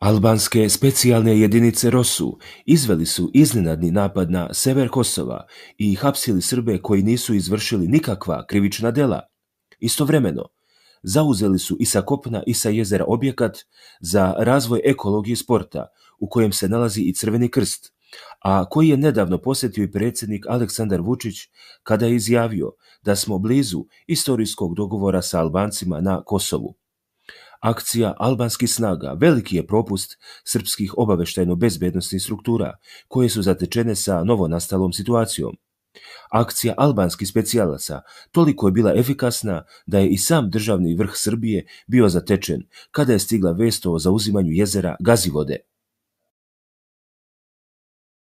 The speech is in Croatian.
Albanske specijalne jedinice Rosu izveli su iznenadni napad na sever Kosova i hapsili Srbe koji nisu izvršili nikakva krivična dela. Istovremeno, zauzeli su i sa kopna i sa jezera objekat za razvoj ekologije sporta u kojem se nalazi i Crveni krst, a koji je nedavno posjetio i predsjednik Aleksandar Vučić kada je izjavio da smo blizu istorijskog dogovora sa Albancima na Kosovu. Akcija albanskih snaga veliki je propust srpskih obaveštajno-bezbednostnih struktura, koje su zatečene sa novonastalom situacijom. Akcija albanskih specijalaca toliko je bila efikasna da je i sam državni vrh Srbije bio zatečen kada je stigla vesto o zauzimanju jezera Gazivode.